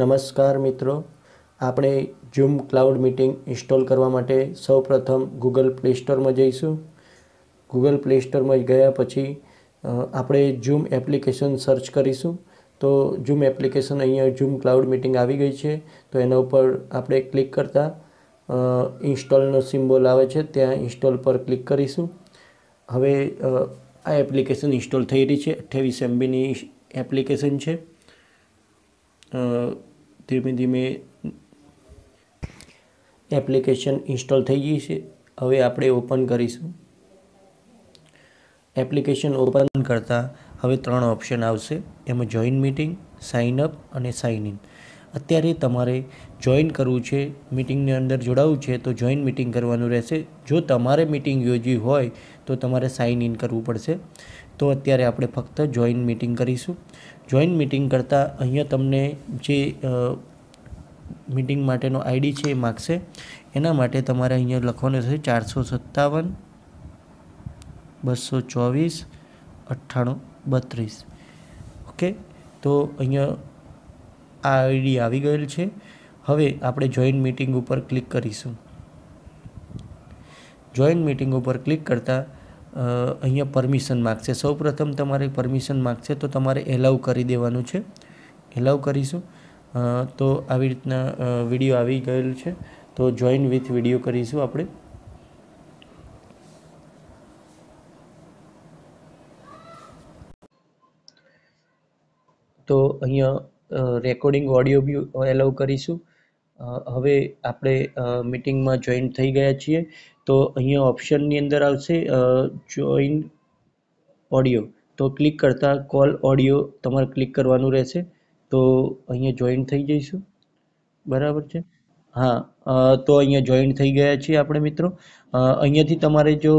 નમસ્કાર મિત્રો આપણે ઝૂમ ક્લાઉડ મીટિંગ ઇન્સ્ટોલ કરવા માટે સૌપ્રથમ ગૂગલ પ્લે સ્ટોરમાં જઈશું ગૂગલ પ્લે સ્ટોરમાં ગયા પછી આપણે ઝૂમ એપ્લિકેશન સર્ચ કરીશું તો ઝૂમ એપ્લિકેશન અહીંયા ઝૂમ ક્લાઉડ મીટિંગ આવી ગઈ છે તો એના ઉપર આપણે ક્લિક કરતાં ઇન્સ્ટોલનો સિમ્બોલ આવે છે ત્યાં ઇન્સ્ટોલ પર ક્લિક કરીશું હવે આ એપ્લિકેશન ઇન્સ્ટોલ થઈ રહી છે અઠ્યાવીસ એમબીની એપ્લિકેશન છે ધીમે ધીમે એપ્લિકેશન ઇન્સ્ટોલ થઈ ગઈ છે હવે આપણે ઓપન કરીશું એપ્લિકેશન ઓપન કરતાં હવે ત્રણ ઓપ્શન આવશે એમાં જોઈન મીટિંગ સાઇન અપ અને સાઇન ઇન અત્યારે તમારે જોઈન કરવું છે મિટિંગની અંદર જોડાવું છે તો જોઈન મિટિંગ કરવાનું રહેશે જો તમારે મિટિંગ યોજવી હોય તો તમારે સાઇન ઇન કરવું પડશે તો અત્યારે આપણે ફક્ત જોઈન મિટિંગ કરીશું જોઈન મિટિંગ કરતાં અહીંયા તમને જે મિટિંગ માટેનો આઈડી છે એ માગશે એના માટે તમારે અહીંયા લખવાનું છે ચારસો સત્તાવન બસો ચોવીસ અઠ્ઠાણું બત્રીસ ઓકે તો અહીંયા આ આઈડી આવી ગયેલ છે હવે આપણે જોઈન્ટ મીટિંગ ઉપર ક્લિક કરીશું જોઈન્ટ મીટિંગ ઉપર ક્લિક કરતાં અહીંયા પરમિશન માગશે સૌપ્રથમ તમારે પરમિશન માગશે તો તમારે એલાઉ કરી દેવાનું છે એલાઉ કરીશું તો આવી રીતના વિડીયો આવી ગયેલ છે તો જોઈન વિથ વિડીયો કરીશું આપણે તો અહીંયા રેકોર્ડિંગ ઓડિયો બી એલાઉ કરીશું હવે આપણે મિટિંગમાં જોઈન થઈ ગયા છીએ તો અહીંયા ઓપ્શનની અંદર આવશે જોઈન ઓડિયો તો ક્લિક કરતાં કોલ ઓડિયો તમારે ક્લિક કરવાનું રહેશે તો અહીંયા જોઈન થઈ જઈશું બરાબર છે હા તો અહીંયા જોઈન થઈ ગયા છીએ આપણે મિત્રો અહીંયાથી તમારે જો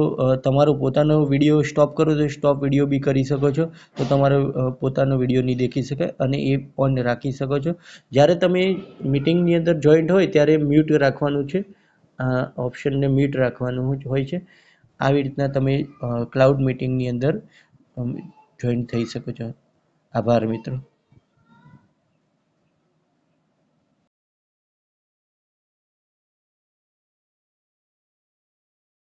તમારો પોતાનો વિડીયો સ્ટોપ કરો તો સ્ટોપ વિડીયો બી કરી શકો છો તો તમારો પોતાનો વિડીયો નહીં દેખી શકાય અને એ ઓન રાખી શકો છો જ્યારે તમે મિટિંગની અંદર જોઈન્ટ હોય ત્યારે મ્યુટ રાખવાનું છે ઓપ્શનને મ્યુટ રાખવાનું હોય છે આવી રીતના તમે ક્લાઉડ મિટિંગની અંદર જોઈન થઈ શકો છો આભાર મિત્રો